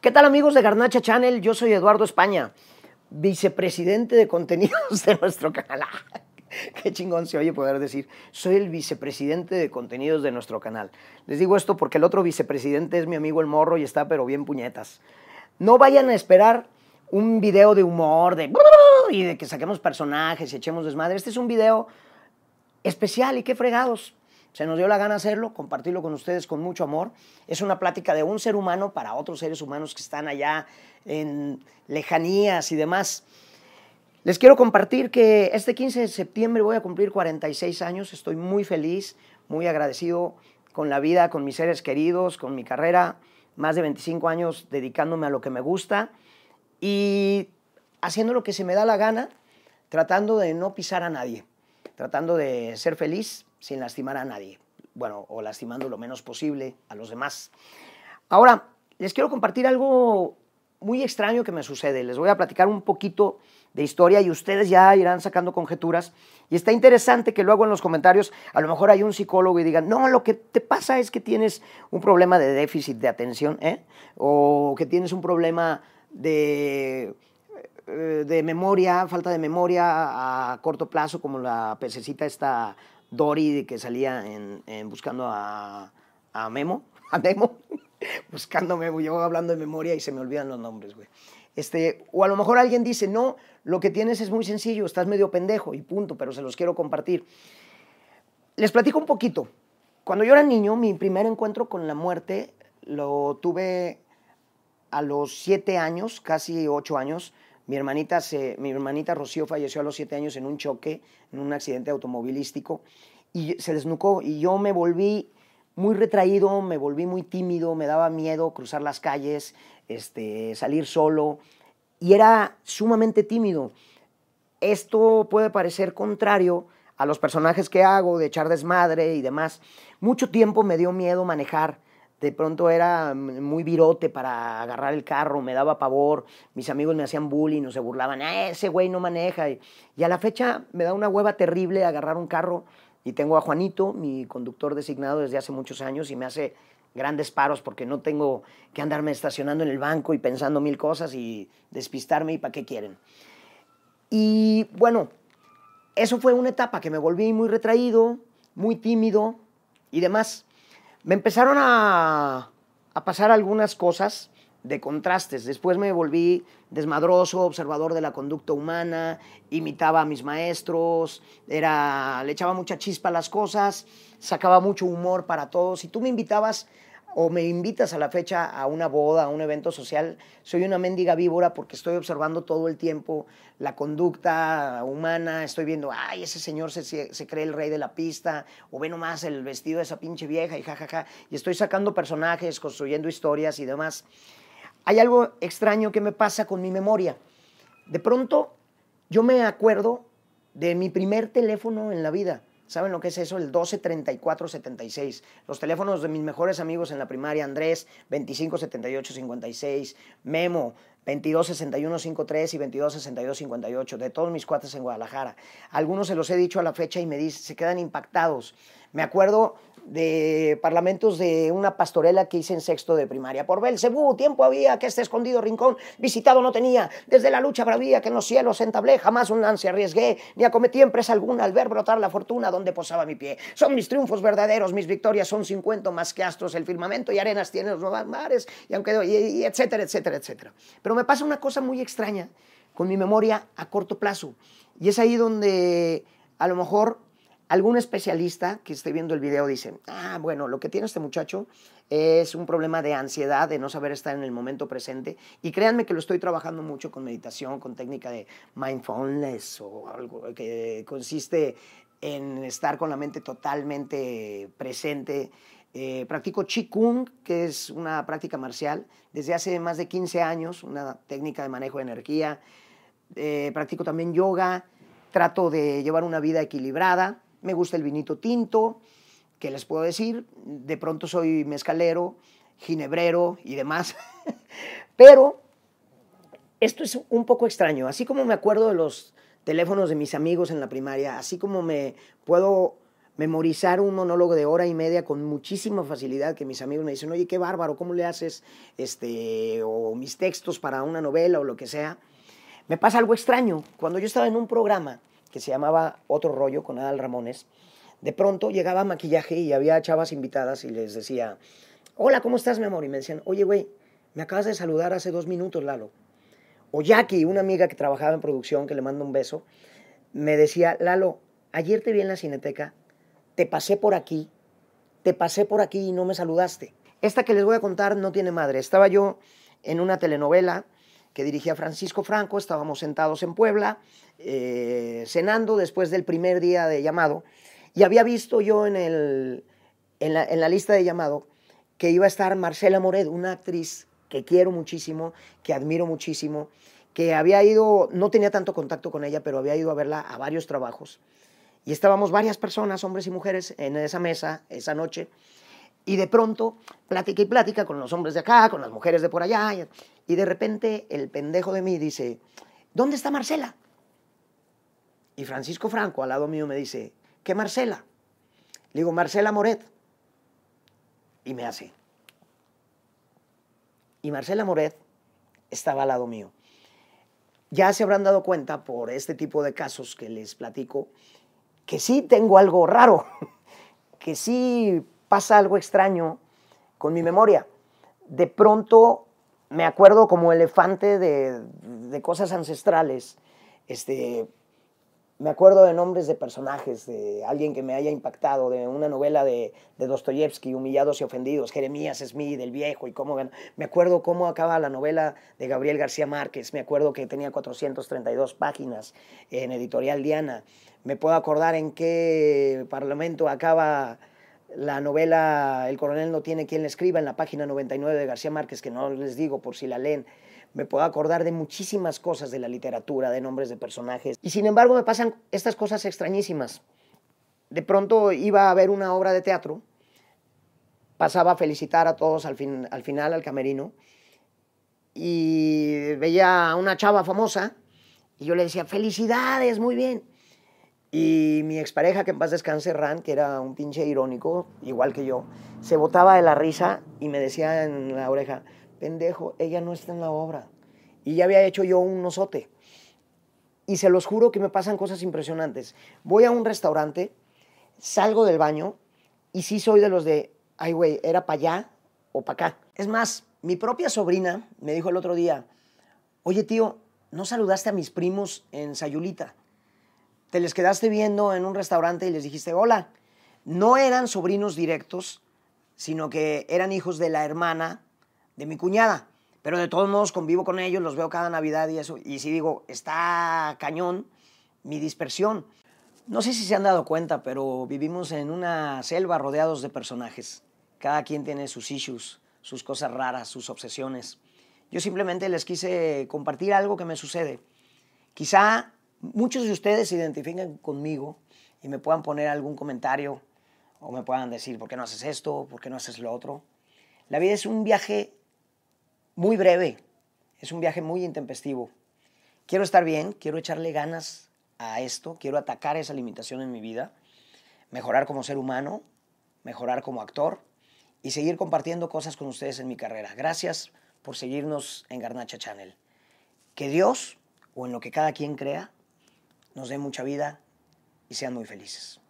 ¿Qué tal amigos de Garnacha Channel? Yo soy Eduardo España, vicepresidente de contenidos de nuestro canal. Ah, qué chingón se oye poder decir, soy el vicepresidente de contenidos de nuestro canal. Les digo esto porque el otro vicepresidente es mi amigo el morro y está pero bien puñetas. No vayan a esperar un video de humor, de y de que saquemos personajes y echemos desmadre. Este es un video especial y qué fregados. Se nos dio la gana hacerlo, compartirlo con ustedes con mucho amor. Es una plática de un ser humano para otros seres humanos que están allá en lejanías y demás. Les quiero compartir que este 15 de septiembre voy a cumplir 46 años. Estoy muy feliz, muy agradecido con la vida, con mis seres queridos, con mi carrera. Más de 25 años dedicándome a lo que me gusta y haciendo lo que se me da la gana, tratando de no pisar a nadie, tratando de ser feliz, sin lastimar a nadie. Bueno, o lastimando lo menos posible a los demás. Ahora, les quiero compartir algo muy extraño que me sucede. Les voy a platicar un poquito de historia y ustedes ya irán sacando conjeturas. Y está interesante que luego en los comentarios a lo mejor hay un psicólogo y digan, no, lo que te pasa es que tienes un problema de déficit de atención, ¿eh? o que tienes un problema de, eh, de memoria, falta de memoria a corto plazo, como la pececita esta Dory que salía en, buscando a, Memo, a Memo, buscando Memo, yo hablando de memoria y se me olvidan los nombres, güey. Este, o a lo mejor alguien dice, no, lo que tienes es muy sencillo, estás medio pendejo y punto, pero se los quiero compartir. Les platico un poquito. Cuando yo era niño, mi primer encuentro con la muerte lo tuve a los siete años, casi ocho años, mi hermanita, se, mi hermanita Rocío falleció a los siete años en un choque, en un accidente automovilístico, y se desnucó. Y yo me volví muy retraído, me volví muy tímido, me daba miedo cruzar las calles, este, salir solo, y era sumamente tímido. Esto puede parecer contrario a los personajes que hago, de echar desmadre y demás. Mucho tiempo me dio miedo manejar de pronto era muy virote para agarrar el carro, me daba pavor, mis amigos me hacían bullying o se burlaban, ah, ese güey no maneja. Y, y a la fecha me da una hueva terrible agarrar un carro y tengo a Juanito, mi conductor designado desde hace muchos años y me hace grandes paros porque no tengo que andarme estacionando en el banco y pensando mil cosas y despistarme y para qué quieren. Y bueno, eso fue una etapa que me volví muy retraído, muy tímido y demás me empezaron a, pasar algunas cosas de contrastes. Después me volví desmadroso, observador de la conducta humana, imitaba a mis maestros, era, le echaba mucha chispa a las cosas, sacaba mucho humor para todos. y tú me invitabas o me invitas a la fecha a una boda, a un evento social, soy una mendiga víbora porque estoy observando todo el tiempo la conducta humana, estoy viendo, ay, ese señor se, cree el rey de la pista, o ve nomás el vestido de esa pinche vieja y jajaja, y estoy sacando personajes, construyendo historias y demás. Hay algo extraño que me pasa con mi memoria. De pronto, yo me acuerdo de mi primer teléfono en la vida. ¿Saben lo que es eso? El 123476. Los teléfonos de mis mejores amigos en la primaria, Andrés, 257856, Memo, 226153 y 226258, de todos mis cuates en Guadalajara. Algunos se los he dicho a la fecha y me dicen, se quedan impactados. Me acuerdo de parlamentos de una pastorela que hice en sexto de primaria. Por Belcebú, tiempo había que este escondido rincón visitado no tenía. Desde la lucha bravía que en los cielos entablé, jamás un lance arriesgué, ni acometí empresa alguna al ver brotar la fortuna donde posaba mi pie. Son mis triunfos verdaderos, mis victorias son cincuenta más que astros, el firmamento y arenas tiene los nuevos mares, y aunque y etcétera, etcétera, etcétera. Pero me pasa una cosa muy extraña con mi memoria a corto plazo. Y es ahí donde a lo mejor algún especialista que esté viendo el video dice, ah, bueno, lo que tiene este muchacho es un problema de ansiedad, de no saber estar en el momento presente. Y créanme que lo estoy trabajando mucho con meditación, con técnica de mindfulness o algo que consiste en estar con la mente totalmente presente. Eh, practico practico kung, que es una práctica marcial, desde hace más de 15 años, una técnica de manejo de energía. Eh, practico también yoga, trato de llevar una vida equilibrada me gusta el vinito tinto, ¿qué les puedo decir? De pronto soy mezcalero, ginebrero y demás. Pero esto es un poco extraño. Así como me acuerdo de los teléfonos de mis amigos en la primaria, así como me puedo memorizar un monólogo de hora y media con muchísima facilidad que mis amigos me dicen, oye, qué bárbaro, ¿cómo le haces este, o mis textos para una novela o lo que sea? Me pasa algo extraño. Cuando yo estaba en un programa que se llamaba Otro Rollo con Adal Ramones, de pronto llegaba maquillaje y había chavas invitadas y les decía, hola, ¿cómo estás, mi amor? Y me decían, oye, güey, me acabas de saludar hace dos minutos, Lalo. O Jackie, una amiga que trabajaba en producción, que le mando un beso, me decía, Lalo, ayer te vi en la cineteca, te pasé por aquí, te pasé por aquí y no me saludaste. Esta que les voy a contar no tiene madre. Estaba yo en una telenovela que dirigía Francisco Franco, estábamos sentados en Puebla, eh, cenando después del primer día de llamado y había visto yo en, el, en, la, en la lista de llamado que iba a estar Marcela Moret, una actriz que quiero muchísimo, que admiro muchísimo, que había ido, no tenía tanto contacto con ella, pero había ido a verla a varios trabajos. Y estábamos varias personas, hombres y mujeres, en esa mesa esa noche. Y de pronto, plática y plática con los hombres de acá, con las mujeres de por allá. Y de repente el pendejo de mí dice, ¿dónde está Marcela? Y Francisco Franco, al lado mío, me dice, ¿qué Marcela? Le digo, Marcela Moret. Y me hace. Y Marcela Moret estaba al lado mío. Ya se habrán dado cuenta por este tipo de casos que les platico que sí tengo algo raro, que sí pasa algo extraño con mi memoria. De pronto me acuerdo como elefante de, de cosas ancestrales. Este, me acuerdo de nombres de personajes, de alguien que me haya impactado, de una novela de, de Dostoyevsky, Humillados y Ofendidos, Jeremías Smith, El Viejo, y cómo Me acuerdo cómo acaba la novela de Gabriel García Márquez, me acuerdo que tenía 432 páginas en Editorial Diana, me puedo acordar en qué parlamento acaba la novela El coronel no tiene quien le escriba en la página 99 de García Márquez, que no les digo por si la leen, me puedo acordar de muchísimas cosas de la literatura, de nombres de personajes. Y sin embargo me pasan estas cosas extrañísimas. De pronto iba a ver una obra de teatro, pasaba a felicitar a todos al, al final, al camerino, y veía a una chava famosa, y yo le decía, felicidades, muy bien. Y mi expareja, que en paz descanse, Ran, que era un pinche irónico, igual que yo, se botaba de la risa y me decía en la oreja, pendejo, ella no está en la obra. Y ya había hecho yo un nosote. Y se los juro que me pasan cosas impresionantes. Voy a un restaurante, salgo del baño y sí soy de los de, ay güey, era para allá o para acá. Es más, mi propia sobrina me dijo el otro día, oye tío, ¿no saludaste a mis primos en Sayulita? te les quedaste viendo en un restaurante y les dijiste, hola, no eran sobrinos directos, sino que eran hijos de la hermana de mi cuñada. Pero de todos modos convivo con ellos, los veo cada Navidad y eso. Y sí digo, está cañón mi dispersión. No sé si se han dado cuenta, pero vivimos en una selva rodeados de personajes. Cada quien tiene sus issues, sus cosas raras, sus obsesiones. Yo simplemente les quise compartir algo que me sucede. Quizá muchos de ustedes se identifican conmigo y me puedan poner algún comentario o me puedan decir, ¿por qué no haces esto? ¿Por qué no haces lo otro? La vida es un viaje muy breve, es un viaje muy intempestivo. Quiero estar bien, quiero echarle ganas a esto, quiero atacar esa limitación en mi vida, mejorar como ser humano, mejorar como actor y seguir compartiendo cosas con ustedes en mi carrera. Gracias por seguirnos en Garnacha Channel. Que Dios, o en lo que cada quien crea, nos den mucha vida y sean muy felices.